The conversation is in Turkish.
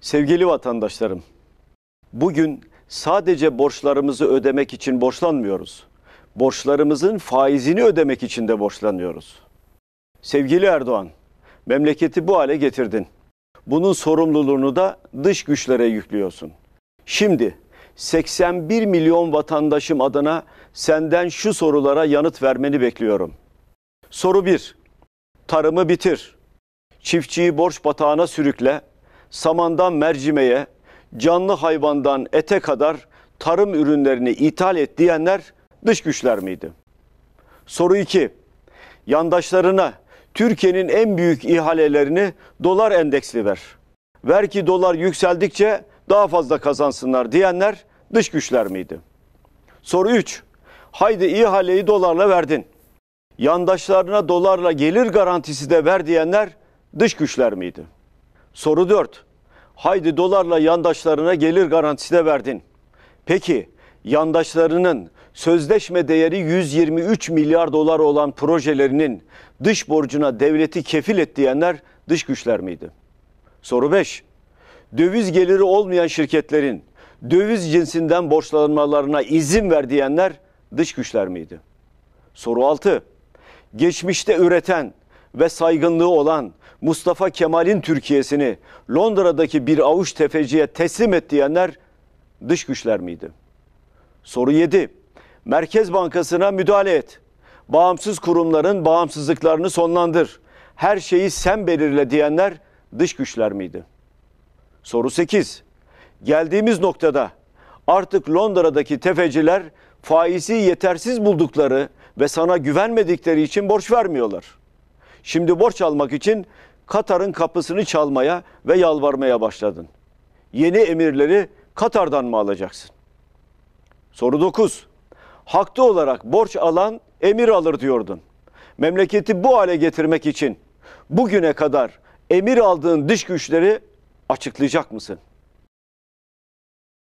Sevgili vatandaşlarım, bugün sadece borçlarımızı ödemek için borçlanmıyoruz. Borçlarımızın faizini ödemek için de borçlanıyoruz. Sevgili Erdoğan, memleketi bu hale getirdin. Bunun sorumluluğunu da dış güçlere yüklüyorsun. Şimdi 81 milyon vatandaşım adına senden şu sorulara yanıt vermeni bekliyorum. Soru 1. Tarımı bitir. Çiftçiyi borç batağına sürükle samandan mercimeğe, canlı hayvandan ete kadar tarım ürünlerini ithal et diyenler dış güçler miydi? Soru 2. Yandaşlarına Türkiye'nin en büyük ihalelerini dolar endeksli ver. Ver ki dolar yükseldikçe daha fazla kazansınlar diyenler dış güçler miydi? Soru 3. Haydi ihaleyi dolarla verdin. Yandaşlarına dolarla gelir garantisi de ver diyenler dış güçler miydi? Soru 4. Haydi dolarla yandaşlarına gelir garantisi de verdin. Peki yandaşlarının sözleşme değeri 123 milyar dolar olan projelerinin dış borcuna devleti kefil et diyenler dış güçler miydi? Soru 5. Döviz geliri olmayan şirketlerin döviz cinsinden borçlanmalarına izin ver diyenler dış güçler miydi? Soru 6. Geçmişte üreten ve saygınlığı olan Mustafa Kemal'in Türkiye'sini Londra'daki bir avuç tefeciye teslim et diyenler dış güçler miydi? Soru 7. Merkez Bankası'na müdahale et. Bağımsız kurumların bağımsızlıklarını sonlandır. Her şeyi sen belirle diyenler dış güçler miydi? Soru 8. Geldiğimiz noktada artık Londra'daki tefeciler faizi yetersiz buldukları ve sana güvenmedikleri için borç vermiyorlar. Şimdi borç almak için Katar'ın kapısını çalmaya ve yalvarmaya başladın. Yeni emirleri Katar'dan mı alacaksın? Soru 9. Haklı olarak borç alan emir alır diyordun. Memleketi bu hale getirmek için bugüne kadar emir aldığın dış güçleri açıklayacak mısın?